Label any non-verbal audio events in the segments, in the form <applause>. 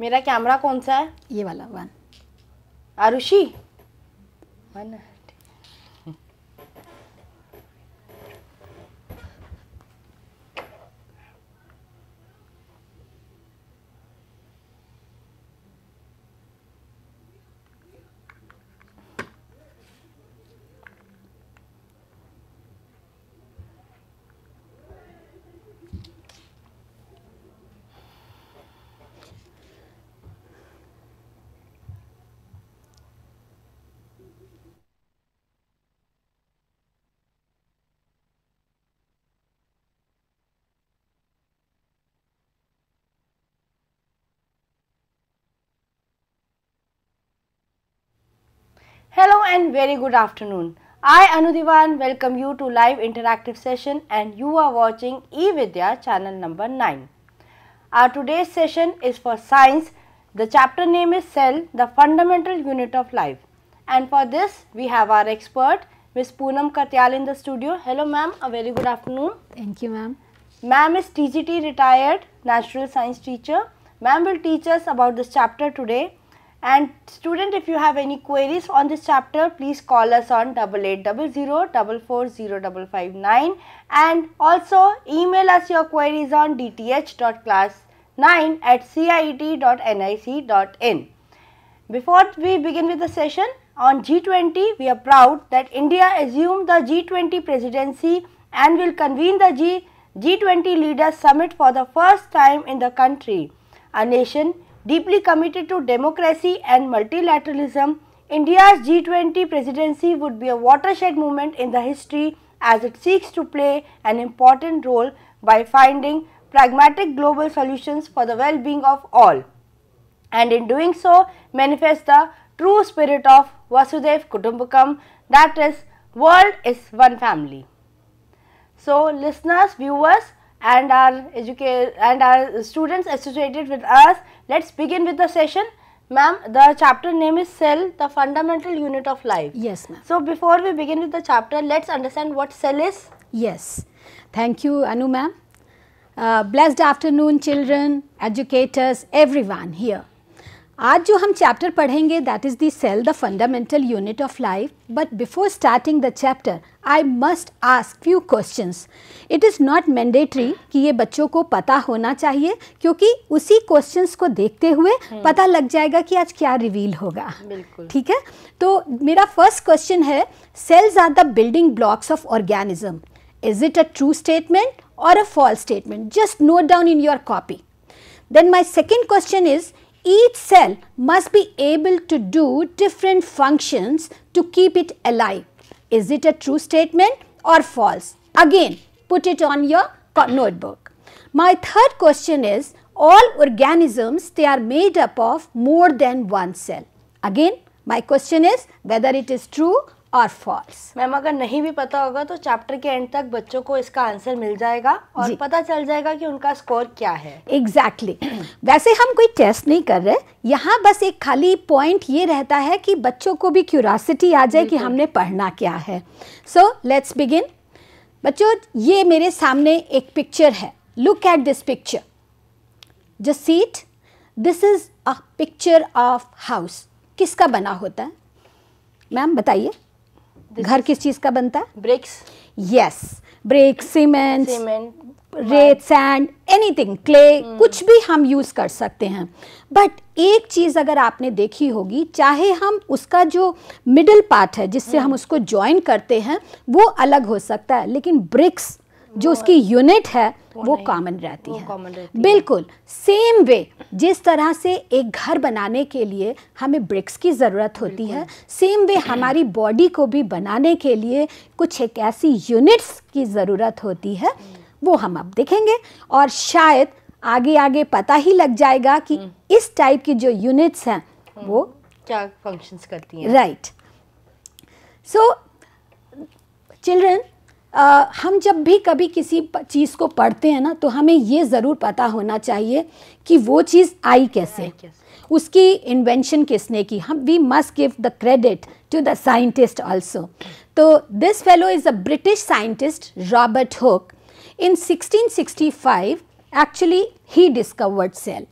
मेरा कैमरा कौन सा है ये वाला वन आरुषि वन है Hello and very good afternoon. I Anudivan welcome you to live interactive session and you are watching eVidya channel number 9. Our today's session is for science. The chapter name is cell the fundamental unit of life and for this we have our expert Ms. Poonam Katyal in the studio. Hello ma'am a very good afternoon. Thank you ma'am. Ma'am is TGT retired natural science teacher. Ma'am will teach us about this chapter today and student, if you have any queries on this chapter, please call us on 8800440559 and also email us your queries on dth.class9 at ciet.nic.in. Before we begin with the session, on G20, we are proud that India assumed the G20 presidency and will convene the G G20 Leaders Summit for the first time in the country. Our nation Deeply committed to democracy and multilateralism, India's G20 presidency would be a watershed moment in the history as it seeks to play an important role by finding pragmatic global solutions for the well-being of all and in doing so manifest the true spirit of Vasudev Kutumbakam that is world is one family. So listeners, viewers, and our educate and our students associated with us. Let's begin with the session. Ma'am, the chapter name is cell, the fundamental unit of life. Yes, ma'am. So, before we begin with the chapter, let's understand what cell is. Yes. Thank you, Anu ma'am. Uh, blessed afternoon, children, educators, everyone here. आज जो हम chapter पढ़ेंगे that is the cell the fundamental unit of life but before starting the chapter I must ask few question it is not mandatory कि ये बच्चों को पता होना चाहिए क्योंकि उसी क्वेश्चन को देखते हुए हम्म। पता लग जाएगा कि आज क्या रिवील होगा ठीक है तो मेरा फर्स्ट क्वेश्चन है cells are the building blocks of organism is it a true स्टेटमेंट और a false statement just note down in your copy then my second question is Each cell must be able to do different functions to keep it alive. Is it a true statement or false? Again, put it on your notebook. My third question is, all organisms, they are made up of more than one cell. Again, my question is whether it is true और false ma'am अगर नहीं भी पता होगा तो chapter के and तक बच्चों को इसका आंसर मिल जाएगा और पता चल जाएगा कि उनका स्कोर क्या है एग्जैक्टली exactly. वैसे हम कोई टेस्ट नहीं कर रहे यहाँ बस एक खाली पॉइंट ये रहता है कि बच्चों को भी क्यूरासिटी आ जाए कि हमने पढ़ना क्या है सो लेट्स बिगिन बच्चों ये मेरे सामने एक पिक्चर है look at this picture the seat this is a picture of house किसका बना होता है मैम बताइए घर किस चीज़ का बनता है ब्रिक्स यस सीमेंट सीमेंट रेत सैंड एनीथिंग क्ले कुछ भी हम यूज़ कर सकते हैं बट एक चीज़ अगर आपने देखी होगी चाहे हम उसका जो मिडल पार्ट है जिससे hmm. हम उसको ज्वाइन करते हैं वो अलग हो सकता है लेकिन ब्रिक्स जो उसकी यूनिट है वो कॉमन रहती है बिल्कुल सेम वे जिस तरह से एक घर बनाने के लिए हमें ब्रिक्स की ज़रूरत होती है सेम वे हमारी बॉडी को भी बनाने के लिए कुछ एक ऐसी यूनिट्स की ज़रूरत होती है वो हम अब देखेंगे और शायद आगे आगे पता ही लग जाएगा कि हम्म। इस टाइप की जो यूनिट्स हैं हम्म। वो क्या फंक्शंस करती हैं राइट सो चिल्ड्रन आ, हम जब भी कभी किसी चीज़ को पढ़ते हैं ना तो हमें ये ज़रूर पता होना चाहिए कि वो चीज़ आई कैसे, उसकी इन्वेंशन किसने की हम we must give the credit to the scientist also तो this fellow is a British scientist Robert Hooke in 1665 actually he discovered cell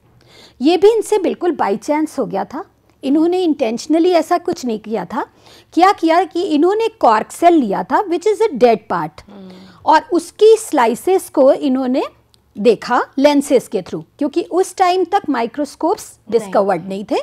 ये भी इनसे बिल्कुल बाई चांस हो गया था इन्होंने इंटेंशनली ऐसा कुछ नहीं किया था क्या किया कि इन्होंने कॉर्क सेल लिया था which is a dead part और उसकी स्लाइसेस को इन्होंने देखा लेंसेस के थ्रू क्योंकि उस टाइम तक माइक्रोस्कोप्स डिस्कवर्ड नहीं थे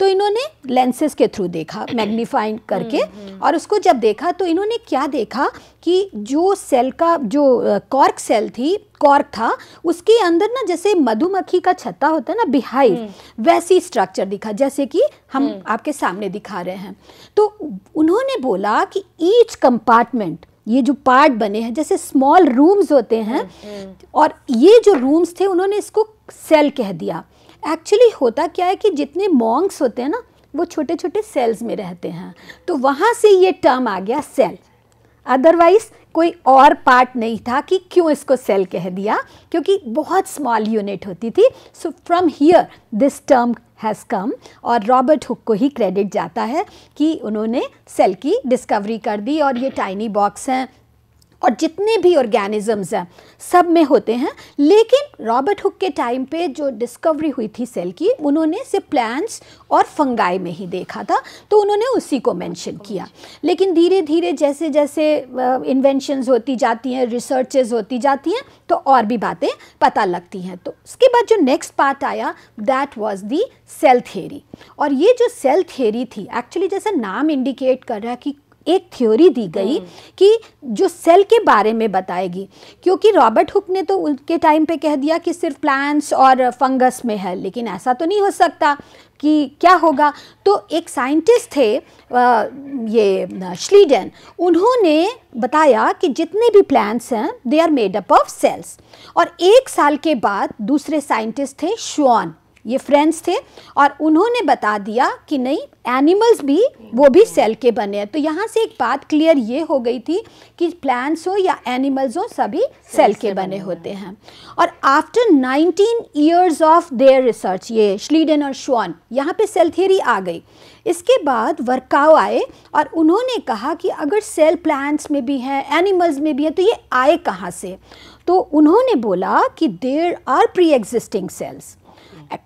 तो इन्होंने लेंसेज के थ्रू देखा मैग्नीफाइंग <clears throat> करके हम्म, हम्म। और उसको जब देखा तो इन्होंने क्या देखा कि जो सेल का जो कॉर्क सेल थी कॉर्क था उसके अंदर ना जैसे मधुमक्खी का छत्ता होता है ना बिहाइव हम्म। वैसी स्ट्रक्चर दिखा जैसे कि हम आपके सामने दिखा रहे हैं तो उन्होंने बोला कि ईच कंपार्टमेंट ये जो पार्ट बने हैं जैसे स्मॉल रूम्स होते हैं हम्म, हम्म। और ये जो रूम्स थे उन्होंने इसको सेल कह दिया एक्चुअली होता क्या है कि जितने मॉन्ग्स होते हैं ना वो छोटे छोटे सेल्स में रहते हैं तो वहाँ से ये टर्म आ गया सेल अदरवाइज कोई और पार्ट नहीं था कि क्यों इसको सेल कह दिया क्योंकि बहुत स्मॉल यूनिट होती थी so from here this term has come और रॉबर्ट हुक को ही क्रेडिट जाता है कि उन्होंने सेल की डिस्कवरी कर दी और ये टाइनी बॉक्स हैं और जितने भी ऑर्गेनिजम्स हैं सब में होते हैं लेकिन रॉबर्ट हुक के टाइम पे जो डिस्कवरी हुई थी सेल की उन्होंने सिर्फ प्लांट्स और फंगाई में ही देखा था तो उन्होंने उसी को मेंशन किया लेकिन धीरे धीरे जैसे जैसे इन्वेंशनस होती जाती हैं रिसर्चेज होती जाती हैं तो और भी बातें पता लगती हैं तो उसके बाद जो नेक्स्ट पार्ट आया that was the cell theory और ये जो सेल थेरी थी एक्चुअली जैसा नाम इंडिकेट कर रहा है कि एक थ्योरी दी गई हम्म। कि जो सेल के बारे में बताएगी क्योंकि रॉबर्ट हुक ने तो उनके टाइम पे कह दिया कि सिर्फ प्लांट्स और फंगस में है लेकिन ऐसा तो नहीं हो सकता कि क्या होगा तो एक साइंटिस्ट थे ये श्लीडन उन्होंने बताया कि जितने भी प्लांट्स हैं they are made up of cells और एक साल के बाद दूसरे साइंटिस्ट थे श्वान ये फ्रेंड्स थे और उन्होंने बता दिया कि नहीं एनिमल्स भी वो भी सेल के बने हैं तो यहाँ से एक बात क्लियर ये हो गई थी कि प्लांट्स हो या एनिमल्स हो सभी सेल के बने होते हैं और after 19 years of their research ये श्लीडन और श्वान यहाँ पे सेल थियरी आ गई इसके बाद वर्काव आए और उन्होंने कहा कि अगर सेल प्लांट्स में भी हैं एनिमल्स में भी हैं तो ये आए कहाँ से तो उन्होंने बोला कि there are pre existing cells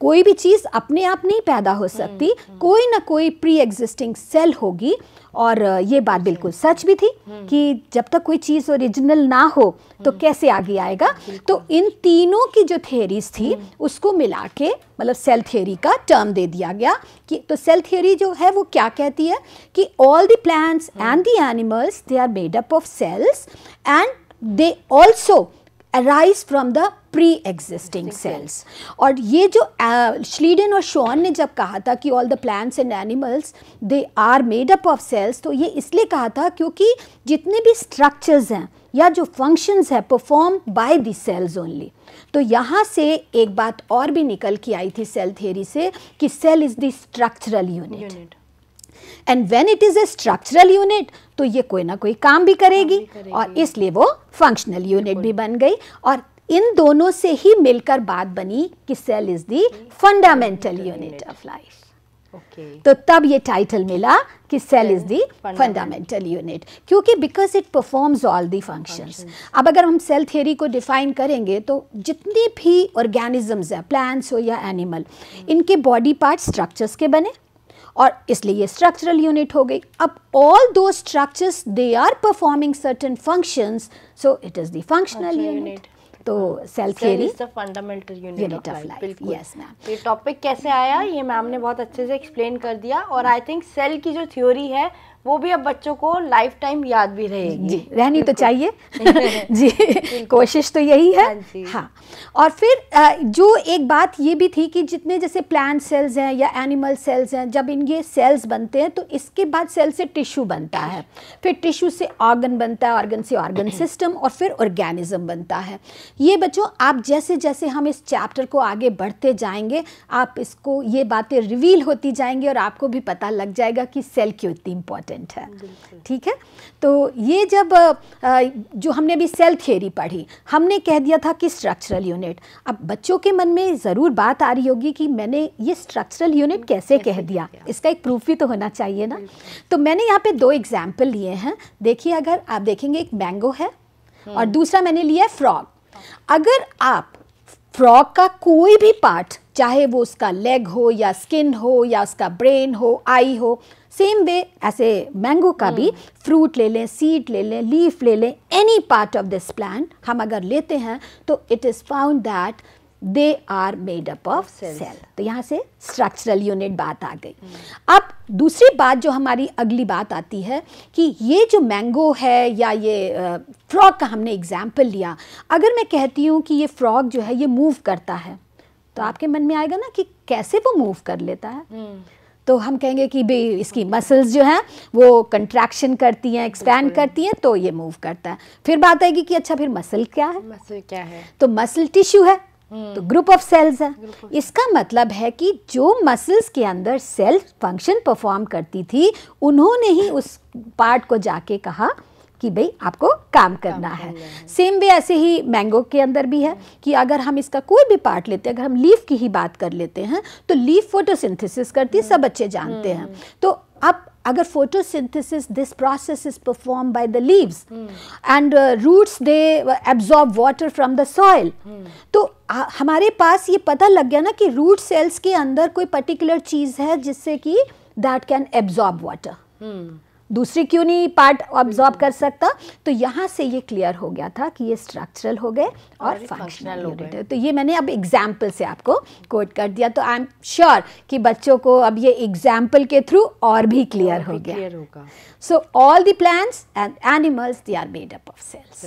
कोई भी चीज़ अपने आप नहीं पैदा हो सकती हम्म, हम्म। कोई ना कोई प्री एग्जिस्टिंग सेल होगी और ये बात बिल्कुल सच भी थी हम्म। कि जब तक कोई चीज़ ओरिजिनल ना हो तो कैसे आगे आएगा तो इन तीनों की जो थेरीज थी उसको मिला के मतलब सेल थियरी का टर्म दे दिया गया कि तो सेल थियरी जो है वो क्या कहती है कि all the plants and the animals they are made up of cells and they also arise from the pre existing cells और ये जो श्लीडन uh, और शोन ने जब कहा था कि all the plants and animals they are made up of cells तो ये इसलिए कहा था क्योंकि जितने भी स्ट्रक्चर्स हैं या जो फंक्शंस है perform by the cells only तो यहाँ से एक बात और भी निकल के आई थी सेल थ्योरी से कि cell is the structural unit and when it is a structural unit तो ये कोई ना कोई काम भी करेगी, काम भी करेगी। और इसलिए वो फंक्शनल यूनिट भी बन गई और इन दोनों से ही मिलकर बात बनी कि cell is the fundamental unit of life तो तब ये टाइटल मिला कि cell is the fundamental unit क्योंकि because it performs all the functions अब अगर हम सेल थ्योरी को डिफाइन करेंगे तो जितनी भी ऑर्गेनिजम्स है प्लांट्स हो या एनिमल hmm। इनके बॉडी पार्ट स्ट्रक्चर्स के बने और इसलिए ये स्ट्रक्चरल यूनिट हो गई अब ऑल दो structures they are performing certain functions so it is the functional unit तो cell theory is the fundamental unit of life yes ma'am ये टॉपिक कैसे आया ये मैम ने बहुत अच्छे से एक्सप्लेन कर दिया और आई थिंक सेल की जो थ्योरी है वो भी अब बच्चों को लाइफ टाइम याद भी रहेगी जी रहनी तो चाहिए <laughs> जी कोशिश तो यही है हाँ, हाँ और फिर जो एक बात ये भी थी कि जितने जैसे प्लांट सेल्स हैं या एनिमल सेल्स हैं जब इन ये सेल्स बनते हैं तो इसके बाद सेल से टिश्यू बनता है फिर टिश्यू से ऑर्गन बनता है ऑर्गन से ऑर्गन सिस्टम <clears throat> और फिर ऑर्गेनिज्म बनता है ये बच्चों आप जैसे जैसे हम इस चैप्टर को आगे बढ़ते जाएंगे आप इसको ये बातें रिवील होती जाएंगी और आपको भी पता लग जाएगा कि सेल क्यों इतनी इम्पोर्टेंट इम्पॉर्टेंट है ठीक है तो ये जब जो हमने अभी सेल थियोरी पढ़ी हमने कह दिया था कि स्ट्रक्चरल यूनिट अब बच्चों के मन में ज़रूर बात आ रही होगी कि मैंने ये स्ट्रक्चरल हम्म, यूनिट कैसे कह दिया इसका एक प्रूफ भी तो होना चाहिए ना तो मैंने यहाँ पे दो एग्जाम्पल लिए हैं देखिए अगर आप देखेंगे एक मैंगो है और हम्म। दूसरा मैंने लिया है फ्रॉग हाँ। अगर आप फ्रॉग का कोई भी पार्ट चाहे वो उसका लेग हो या स्किन हो या उसका ब्रेन हो आई हो सेम वे ऐसे मैंगो का भी फ्रूट ले लें सीड ले लें लीफ ले लें any part of this plant हम अगर लेते हैं तो it is found that they are made up of cell तो यहाँ से स्ट्रक्चरल यूनिट बात आ गई अब दूसरी बात जो हमारी अगली बात आती है कि ये जो मैंगो है या ये फ्रॉग का हमने एग्जाम्पल लिया अगर मैं कहती हूँ कि ये फ्रॉग जो है ये मूव करता है तो आपके मन में आएगा ना कि कैसे वो मूव कर लेता है तो हम कहेंगे कि भाई इसकी मसल्स जो हैं वो कंट्रैक्शन करती हैं एक्सपैंड करती हैं तो ये मूव करता है फिर बात आएगी कि अच्छा फिर मसल क्या है मसल क्या है तो मसल टिश्यू है तो ग्रुप ऑफ सेल्स है इसका मतलब है कि जो मसल्स के अंदर सेल फंक्शन परफॉर्म करती थी उन्होंने ही उस पार्ट को जाके कहा कि भाई आपको काम करना है सेम वे ऐसे ही मैंगो के अंदर भी है कि अगर हम इसका कोई भी पार्ट लेते हैं अगर हम लीफ की ही बात कर लेते हैं तो लीफ फोटोसिंथेसिस करती है सब बच्चे जानते हैं हम्म। तो अब अगर photosynthesis this process is perform by the leaves and roots they absorb water from the soil तो आ, हमारे पास ये पता लग गया ना कि रूट सेल्स के अंदर कोई पर्टिकुलर चीज़ है जिससे कि दैट कैन एब्जॉर्ब वाटर दूसरी क्यों नहीं पार्ट ऑब्जॉर्ब कर सकता तो यहाँ से ये क्लियर हो गया था कि ये स्ट्रक्चरल हो गए और फंक्शनल हो गए तो ये मैंने अब एग्जाम्पल से आपको कोट कर दिया तो आई एम श्योर कि बच्चों को अब ये एग्जाम्पल के थ्रू और भी क्लियर हो गया so all the plants and animals they are made up of cells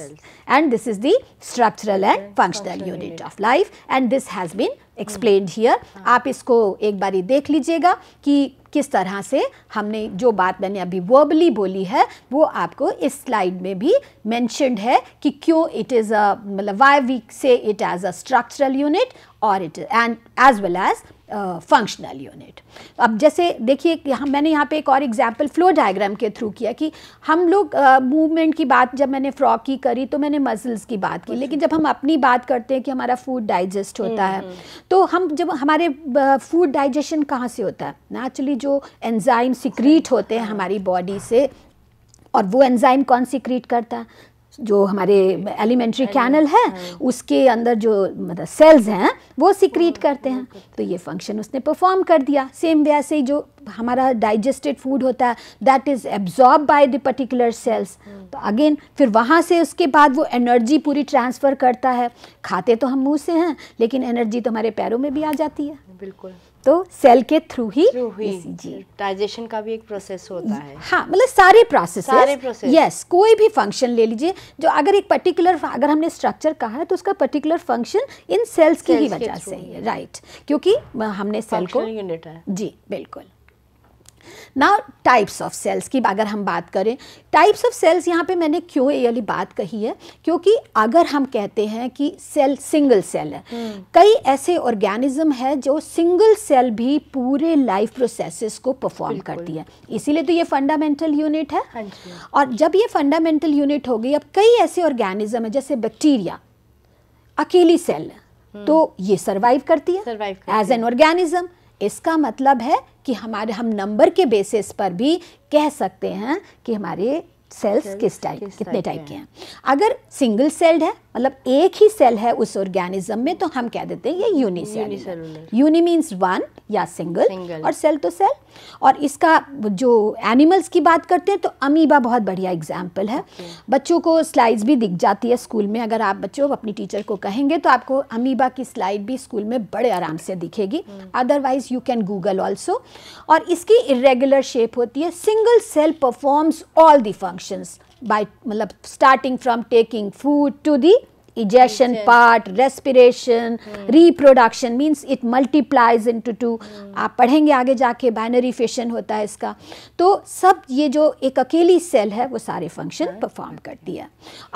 and this is the structural and functional unit of life and this has been explain here hmm. hmm. आप इसको एक बारी देख लीजिएगा कि किस तरह से हमने जो बात मैंने अभी वर्बली बोली है वो आपको इस स्लाइड में भी मैंशनड है कि क्यों इट इज़ अ मतलब why we say it as a structural unit और it and as well as functional unit अब जैसे देखिए यहाँ मैंने यहाँ पे एक और एग्जांपल फ्लो डायग्राम के थ्रू किया कि हम लोग मूवमेंट uh, की बात जब मैंने फ्रॉक की करी तो मैंने मसल्स की बात की लेकिन जब हम अपनी बात करते हैं कि हमारा फूड डाइजेस्ट होता है हम्म, हम्म। तो हम जब हमारे फूड uh, डाइजेशन कहाँ से होता है नेचुरली जो एंजाइम सिक्रीट होते हैं हमारी बॉडी से और वो एंजाइम कौन सिक्रीट करता है जो हमारे एलिमेंट्री कैनल है हाँ। उसके अंदर जो मतलब सेल्स हैं वो सिक्रीट करते हैं तो ये फंक्शन उसने परफॉर्म कर दिया सेम वैसे ही जो हमारा डाइजेस्टेड फूड होता है that is absorb by the particular cells तो अगेन फिर वहाँ से उसके बाद वो एनर्जी पूरी ट्रांसफ़र करता है खाते तो हम मुँह से हैं लेकिन एनर्जी तो हमारे पैरों में भी आ जाती है बिल्कुल तो सेल के थ्रू ही डाइजेशन का भी एक प्रोसेस होता है हाँ मतलब सारे प्रोसेस सारे प्रोसेस यस कोई भी फंक्शन ले लीजिए जो अगर एक पर्टिकुलर अगर हमने स्ट्रक्चर कहा है तो उसका पर्टिकुलर फंक्शन इन सेल्स की ही वजह से है राइट क्योंकि हमने सेल को यूनिट है जी बिल्कुल नाउ टाइप्स ऑफ सेल्स की अगर हम बात करें टाइप्स ऑफ सेल्स यहाँ पे मैंने क्यों ये वाली बात कही है क्योंकि अगर हम कहते हैं कि सेल सिंगल सेल है हम्म। कई ऐसे ऑर्गेनिज्म है जो सिंगल सेल भी पूरे लाइफ प्रोसेसेस को परफॉर्म करती है इसीलिए तो ये फंडामेंटल यूनिट है हाँ और जब ये फंडामेंटल यूनिट हो गई अब कई ऐसे ऑर्गेनिज्म है जैसे बैक्टीरिया अकेली सेल तो ये सर्वाइव करती है एज एन ऑर्गेनिज्म इसका मतलब है कि हमारे हम नंबर के बेसिस पर भी कह सकते हैं कि हमारे सेल्स किस टाइप कितने टाइप के हैं अगर सिंगल सेल्ड है मतलब एक ही सेल है उस ऑर्गेनिज्म में तो हम कह देते हैं ये यूनिसेल यूनि मीन्स वन या सिंगल, सिंगल और सेल तो सेल और इसका जो एनिमल्स की बात करते हैं तो अमीबा बहुत बढ़िया एग्जाम्पल है okay. बच्चों को स्लाइड्स भी दिख जाती है स्कूल में अगर आप बच्चों अपनी टीचर को कहेंगे तो आपको अमीबा की स्लाइड भी स्कूल में बड़े आराम से दिखेगी otherwise you can Google also और इसकी इरेगुलर शेप होती है single cell performs all the functions by मतलब starting from taking food to the ejection part respiration hmm. reproduction means it multiplies into two hmm. आप पढ़ेंगे आगे जाके binary fission होता है इसका तो सब ये जो एक अकेली सेल है वो सारे फंक्शन परफॉर्म हाँ। करती है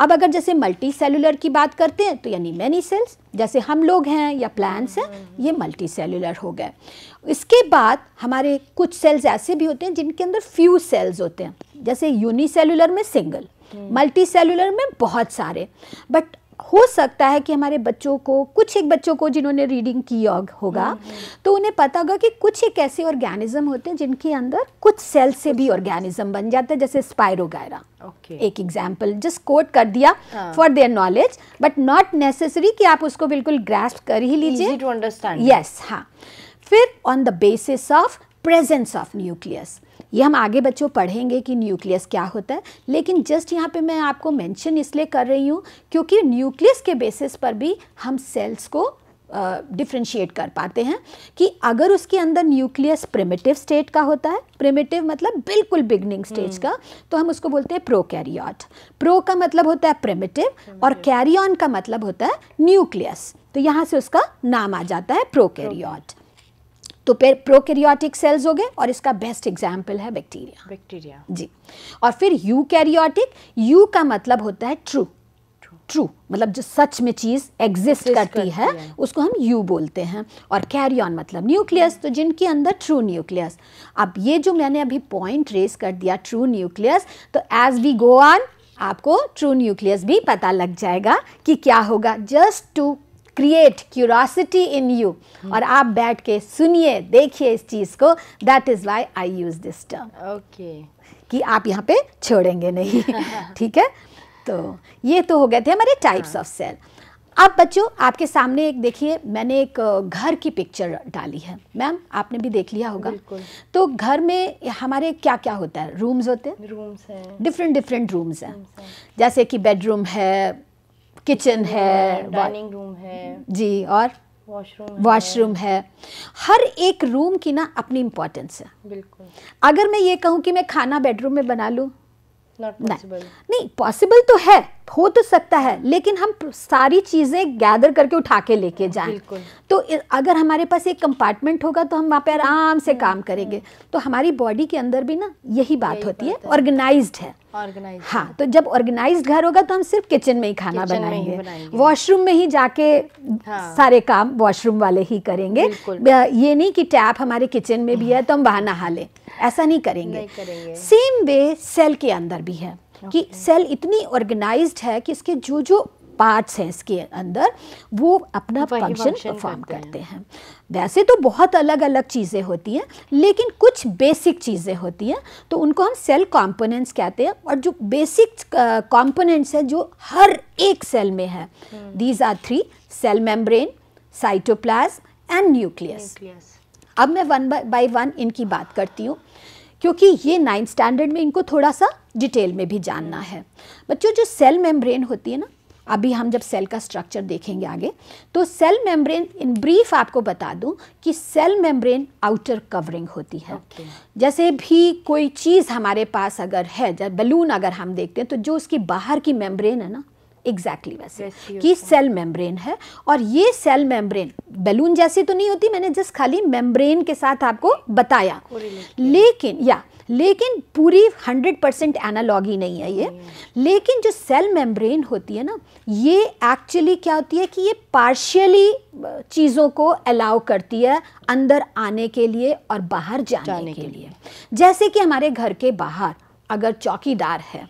अब अगर जैसे मल्टी सेलुलर की बात करते हैं तो यानी मैनी सेल्स जैसे हम लोग हैं या प्लांट्स हैं हाँ। ये मल्टी सेलुलर हो गए इसके बाद हमारे कुछ सेल्स ऐसे भी होते हैं जिनके अंदर फ्यू सेल्स होते हैं जैसे यूनिसेलुलर में सिंगल मल्टी सेलुलर में बहुत सारे बट हो सकता है कि हमारे बच्चों को कुछ एक बच्चों को जिन्होंने रीडिंग की होगा हम्म, हम्म। तो उन्हें पता होगा कि कुछ एक ऐसे ऑर्गेनिज्म होते हैं जिनके अंदर कुछ सेल से भी ऑर्गेनिज्म बन जाते हैं जैसे स्पायरोगायरा okay. एक एग्जाम्पल जस्ट कोट कर दिया for their knowledge but not necessary कि आप उसको बिल्कुल ग्रेस्प कर ही लीजिए टू अंडरस्टैंड यस हाँ फिर on the basis of presence of nucleus ये हम आगे बच्चों पढ़ेंगे कि न्यूक्लियस क्या होता है लेकिन जस्ट यहाँ पे मैं आपको मेंशन इसलिए कर रही हूँ क्योंकि न्यूक्लियस के बेसिस पर भी हम सेल्स को डिफ्रेंशिएट uh, कर पाते हैं कि अगर उसके अंदर न्यूक्लियस प्रिमिटिव स्टेट का होता है प्रिमिटिव मतलब बिल्कुल बिगनिंग स्टेज का हम्म। तो हम उसको बोलते हैं प्रो कैरियॉट प्रो का मतलब होता है प्रिमिटिव और कैरियन का मतलब होता है न्यूक्लियस तो यहाँ से उसका नाम आ जाता है प्रो कैरियॉट तो फिर प्रोकैरियोटिक सेल्स हो गए और इसका बेस्ट एग्जाम्पल है बैक्टीरिया बैक्टीरिया जी और फिर यूकैरियोटिक यू का मतलब होता है ट्रू ट्रू मतलब जो सच में चीज़ एग्जिस्ट करती, करती है, है उसको हम यू बोलते हैं और कैरी ऑन मतलब न्यूक्लियस तो जिनके अंदर ट्रू न्यूक्लियस अब ये जो मैंने अभी पॉइंट रेस कर दिया ट्रू न्यूक्लियस तो एज वी गो ऑन आपको ट्रू न्यूक्लियस भी पता लग जाएगा कि क्या होगा just to create curiosity in you और आप बैठ के सुनिए देखिए इस चीज़ को that is why I use this term okay कि आप यहाँ पे छोड़ेंगे नहीं <laughs> ठीक है तो ये तो हो गए थे हमारे टाइप्स ऑफ सेल अब बच्चों आपके सामने एक देखिए मैंने एक घर की पिक्चर डाली है मैम आपने भी देख लिया होगा तो घर में हमारे क्या क्या होता है रूम्स होते हैं रूम्स हैं डिफरेंट डिफरेंट रूम्स हैं जैसे कि बेडरूम है किचन है डाइनिंग रूम है जी और वॉशरूम वॉशरूम है।, है हर एक रूम की ना अपनी इम्पोर्टेंस है बिल्कुल अगर मैं ये कहूँ कि मैं खाना बेडरूम में बना लूँ नहीं पॉसिबल तो है हो तो सकता है लेकिन हम सारी चीज़ें गैदर करके उठा के लेके जाएं तो अगर हमारे पास एक कंपार्टमेंट होगा तो हम वहाँ पे आराम से हम्म, काम करेंगे हम्म। तो हमारी बॉडी के अंदर भी ना यही बात यही होती बात है ऑर्गेनाइज्ड है ऑर्गेनाइज हाँ तो जब ऑर्गेनाइज घर होगा तो हम सिर्फ किचन में ही खाना बनाएंगे, वॉशरूम में ही जाके हाँ। सारे काम वॉशरूम वाले ही करेंगे ये नहीं कि टैप हमारे किचन में भी है तो हम वहां नहा लें ऐसा नहीं करेंगे, नहीं करेंगे। सेम वे सेल के अंदर भी है कि सेल इतनी ऑर्गेनाइज्ड है कि इसके जो जो पार्ट्स हैं इसके अंदर वो अपना फंक्शन परफॉर्म करते हैं।, हैं वैसे तो बहुत अलग अलग चीज़ें होती हैं लेकिन कुछ बेसिक चीज़ें होती हैं तो उनको हम सेल कंपोनेंट्स कहते हैं और जो बेसिक कंपोनेंट्स हैं जो हर एक सेल में है these are three cell membrane cytoplasm and nucleus अब मैं वन बाई वन इनकी बात करती हूँ क्योंकि ये नाइन्थ स्टैंडर्ड में इनको थोड़ा सा डिटेल में भी जानना हम्म। है बच्चों जो सेल मेम्ब्रेन होती है ना अभी हम जब सेल का स्ट्रक्चर देखेंगे आगे तो सेल मेम्ब्रेन इन ब्रीफ आपको बता दूं कि सेल मेम्ब्रेन आउटर कवरिंग होती है okay. जैसे भी कोई चीज़ हमारे पास अगर है जब बलून अगर हम देखते हैं तो जो उसकी बाहर की मेम्ब्रेन है ना एग्जैक्टली exactly वैसे कि सेल मेम्ब्रेन है और ये सेल मेम्ब्रेन बैलून जैसी तो नहीं होती मैंने जस्ट खाली मेम्ब्रेन के साथ आपको बताया लेकिन या लेकिन पूरी 100 परसेंट एनालॉगी नहीं है ये लेकिन जो सेल मेम्ब्रेन होती है ना ये एक्चुअली क्या होती है कि ये पार्शियली चीज़ों को अलाउ करती है अंदर आने के लिए और बाहर जाने, जाने के, के लिए।, जैसे कि हमारे घर के बाहर अगर चौकीदार है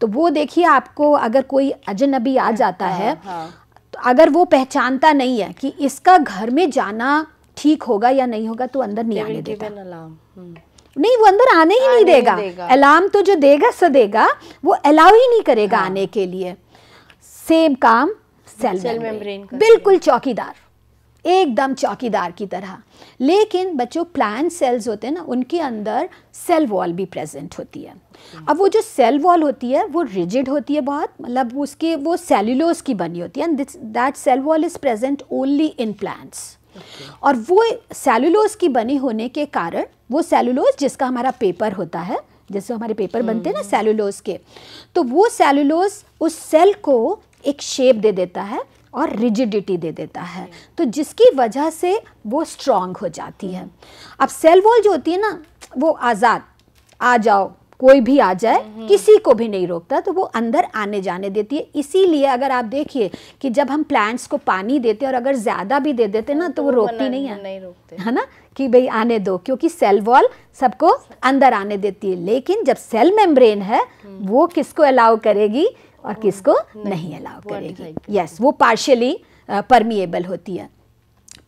तो वो देखिए आपको अगर कोई अजनबी आ हाँ, जाता हाँ, है हाँ। तो अगर वो पहचानता नहीं है कि इसका घर में जाना ठीक होगा या नहीं होगा तो अंदर नहीं आने देता हम्म। नहीं वो अंदर आने ही आने नहीं देगा, अलार्म तो जो देगा स देगा वो अलाउ ही नहीं करेगा हाँ। आने के लिए सेम काम सेल, सेल मेम्ब्रेन बिल्कुल चौकीदार एकदम चौकीदार की तरह लेकिन बच्चों प्लान सेल्स होते हैं ना उनके अंदर सेल वॉल भी प्रेजेंट होती है हम्म। अब वो जो सेल वॉल होती है वो रिजिड होती है बहुत मतलब उसके वो सेल्यूलोज की बनी होती है and that cell wall is present only in plants और वो सेलुलोज की बनी होने के कारण वो सेलुलोज जिसका हमारा पेपर होता है जैसे हमारे पेपर बनते हैं ना सेलुलोज हम्म। के तो वो सेलुलोज उस सेल को एक शेप दे देता है और रिजिडिटी दे देता है हम्म। तो जिसकी वजह से वो स्ट्रांग हो जाती है अब सेल वॉल जो होती है ना वो आज़ाद आ जाओ कोई भी आ जाए हम्म। किसी को भी नहीं रोकता तो वो अंदर आने जाने देती है इसीलिए अगर आप देखिए कि जब हम प्लांट्स को पानी देते हैं और अगर ज़्यादा भी दे देते ना तो वो, वो रोकती नहीं है नहीं रोकते है ना कि भाई आने दो क्योंकि सेल वॉल सबको अंदर आने देती है लेकिन जब सेल मेम्ब्रेन है हम्म। वो किसको अलाउ करेगी और किसको नहीं अलाउ करेगी यस वो पार्शली परमिएबल होती है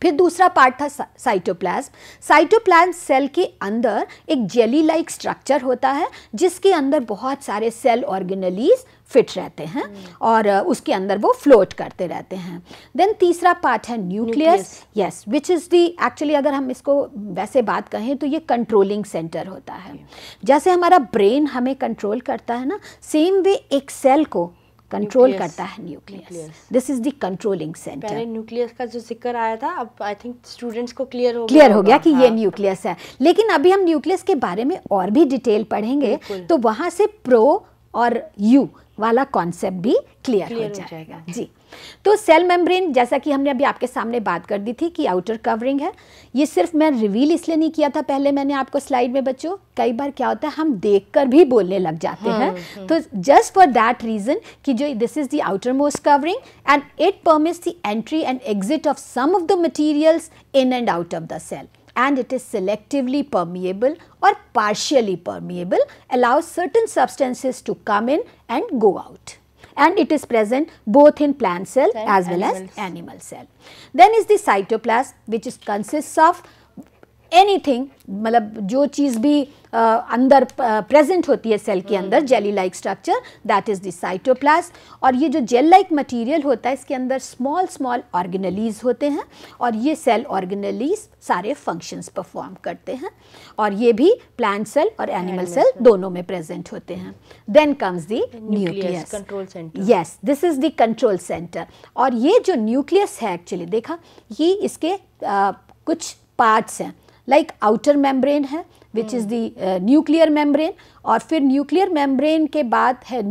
फिर दूसरा पार्ट था साइटोप्लाज्म साइटोप्लाज्म सेल के अंदर एक जेली लाइक स्ट्रक्चर होता है जिसके अंदर बहुत सारे सेल ऑर्गेनलीज फिट रहते हैं hmm. और उसके अंदर वो फ्लोट करते रहते हैं देन तीसरा पार्ट है nucleus yes which is the actually अगर हम इसको वैसे बात कहें तो ये कंट्रोलिंग सेंटर होता है जैसे हमारा ब्रेन हमें कंट्रोल करता है ना सेम वे एक सेल को कंट्रोल करता है nucleus this is controlling centre पहले न्यूक्लियस का जो जिक्र आया था अब आई थिंक स्टूडेंट्स को क्लियर हो क्लियर हो गया कि हाँ। ये न्यूक्लियस है लेकिन अभी हम न्यूक्लियस के बारे में और भी डिटेल पढ़ेंगे तो वहां से प्रो और यू वाला कॉन्सेप्ट भी क्लियर हो जाएगा जी तो सेल मेम्ब्रेन जैसा कि हमने अभी आपके सामने बात कर दी थी कि आउटर कवरिंग है ये सिर्फ मैं रिवील इसलिए नहीं किया था पहले मैंने आपको स्लाइड में बच्चों कई बार क्या होता है हम देखकर भी बोलने लग जाते हम्म, हैं हाँ. तो जस्ट फॉर दैट रीज़न कि जो this is the outer most covering and it permits the entry and exit of some of the materials in and out of the cell and it is selectively permeable और partially permeable allow certain substances to come in and go out and it is present both in plant cell as well as animal cell. Then is the cytoplasm which is consists of anything मतलब जो चीज़ भी आ, अंदर present होती है cell के hmm. अंदर jelly like structure that is the और ये जो जेल लाइक मटेरियल होता है इसके अंदर स्मॉल स्मॉल ऑर्गेनलीज होते हैं और ये सेल ऑर्गेनलीज सारे फंक्शंस परफॉर्म करते हैं और ये भी प्लांट सेल और एनिमल सेल दोनों में प्रेजेंट होते हैं then comes the nucleus control centre yes this is the control centre और ये जो न्यूक्लियस है एक्चुअली देखा ये इसके आ, कुछ पार्ट्स हैं लाइक आउटर मेम्ब्रेन है which is the nuclear membrane और फिर न्यूक्लियर मेम्ब्रेन के बाद है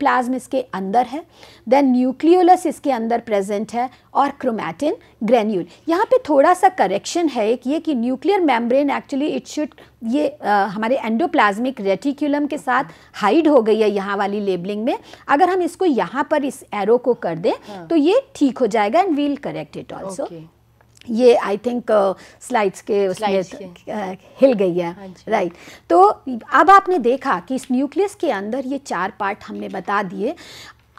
प्लाज्म इसके अंदर है देन न्यूक्लियोलस इसके अंदर प्रेजेंट है और क्रोमैटिन ग्रेन्यूल यहाँ पे थोड़ा सा करेक्शन है एक ये कि nuclear membrane actually it should ये आ, uh, हमारे एंडोप्लाज्मिक रेटिक्यूलम के साथ हाइड हो गई है यहाँ वाली लेबलिंग में अगर हम इसको यहाँ पर इस एरो को कर दें हाँ. तो ये ठीक हो जाएगा and we'll correct it also ये आई थिंक स्लाइड्स के उसमें uh, हिल गई है राइट हाँ right. तो अब आपने देखा कि इस न्यूक्लियस के अंदर ये चार पार्ट हमने बता दिए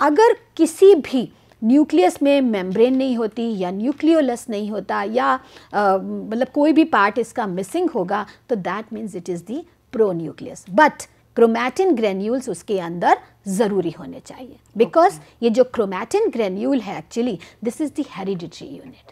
अगर किसी भी न्यूक्लियस में मेम्ब्रेन नहीं होती या न्यूक्लियोलस नहीं होता या uh, मतलब कोई भी पार्ट इसका मिसिंग होगा तो that means it is the pro nucleus but chromatin granules उसके अंदर ज़रूरी होने चाहिए बिकॉज okay. ये जो क्रोमैटिन ग्रेन्यूल है actually this is the hereditary unit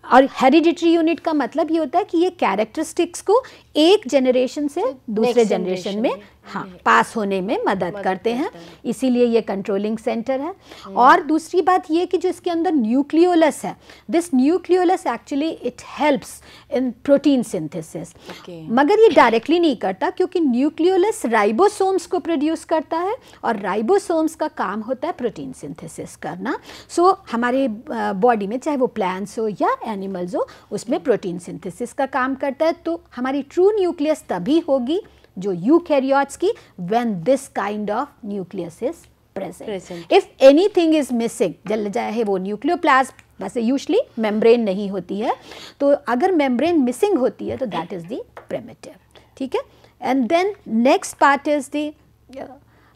और हेरिडिटरी यूनिट का मतलब ये होता है कि ये कैरेक्टरिस्टिक्स को एक जनरेशन से दूसरे जनरेशन में हाँ पास होने में मदद, मदद करते हैं इसीलिए ये कंट्रोलिंग सेंटर है हम्म। और दूसरी बात ये कि जो इसके अंदर न्यूक्लियोलस है this nucleolus actually it helps in protein synthesis मगर ये डायरेक्टली नहीं करता क्योंकि न्यूक्लियोलस राइबोसोम्स को प्रोड्यूस करता है और राइबोसोम्स का काम होता है प्रोटीन सिंथेसिस करना सो so, हमारे बॉडी में चाहे वो प्लान्स हो या एनिमल्स हो उसमें प्रोटीन सिंथेसिस का काम करता है तो हमारी ट्रू न्यूक्लियस तभी होगी जो यू कैरियॉट्स की when this kind of nucleus is present if anything is missing जल चाहे वो न्यूक्लियोप्लाज्म वैसे यूजली मेम्ब्रेन नहीं होती है तो अगर मेम्ब्रेन मिसिंग होती है तो दैट इज़ दी प्रेमेटिव ठीक है and then next part is the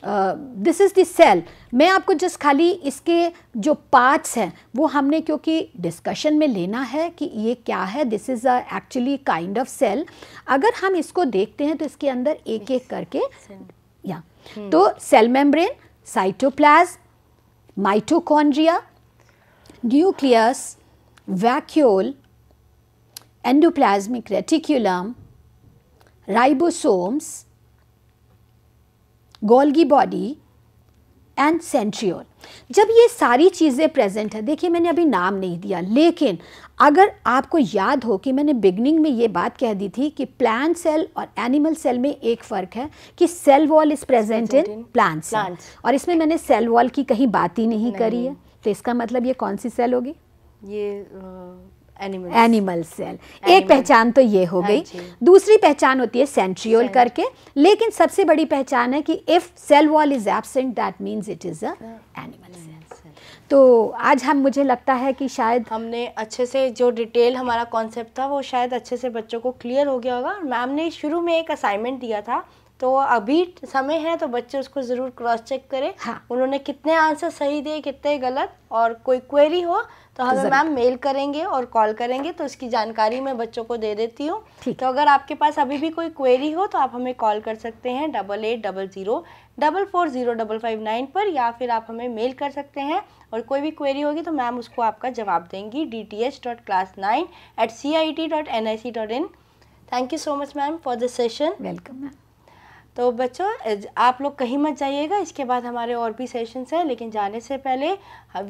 this is the cell मैं आपको जस्ट खाली इसके जो पार्ट्स हैं वो हमने क्योंकि डिस्कशन में लेना है कि ये क्या है this is actually kind of cell अगर हम इसको देखते हैं तो इसके अंदर एक एक करके या hmm. तो cell membrane cytoplasm mitochondria nucleus vacuole endoplasmic reticulum ribosomes Golgi body and centriole जब ये सारी चीज़ें प्रेजेंट है देखिए मैंने अभी नाम नहीं दिया लेकिन अगर आपको याद हो कि मैंने बिगनिंग में ये बात कह दी थी कि प्लांट सेल और एनिमल सेल में एक फ़र्क है कि cell wall is present in plant cell और इसमें मैंने सेल वॉल की कहीं बात ही नहीं, नहीं करी है तो इसका मतलब ये कौन सी सेल होगी ये uh... एनिमल सेल एक पहचान तो ये हो हाँ गई दूसरी पहचान होती है सेंट्रियोल करके लेकिन सबसे बड़ी पहचान है कि if cell wall is absent that means it is a animal cell तो आज हम मुझे लगता है कि शायद हमने अच्छे से जो डिटेल हमारा कॉन्सेप्ट था वो शायद अच्छे से बच्चों को क्लियर हो गया होगा मैम ने शुरू में एक असाइनमेंट दिया था तो अभी समय है तो बच्चे उसको ज़रूर क्रॉस चेक करें हाँ। उन्होंने कितने आंसर सही दिए कितने गलत और कोई क्वेरी हो तो हमें मैम मेल करेंगे और कॉल करेंगे तो उसकी जानकारी मैं बच्चों को दे देती हूँ तो अगर आपके पास अभी भी कोई क्वेरी हो तो आप हमें कॉल कर सकते हैं double eight double zero double four zero double five nine पर या फिर आप हमें मेल कर सकते हैं और कोई भी क्वेरी होगी तो मैम उसको आपका जवाब देंगी D T H dot class nine eight C I T dot N I C dot in thank you so much ma'am for the session welcome ma'am तो बच्चों आप लोग कहीं मत जाइएगा इसके बाद हमारे और भी सेशंस हैं लेकिन जाने से पहले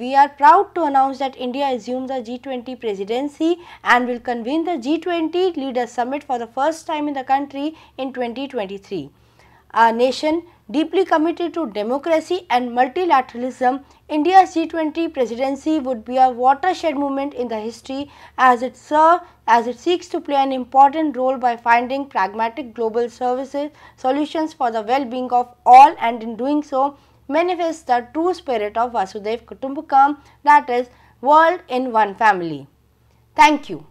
we are proud to announce that India assume the G twenty presidency and will convene the G twenty leader summit for the first time in the country in twenty twenty three nation Deeply committed to democracy and multilateralism, India's G20 presidency would be a watershed moment in the history as it, serve, as it seeks to play an important role by finding pragmatic global services solutions for the well-being of all and in doing so manifest the true spirit of Vasudev Kutumbakam that is world in one family. Thank you.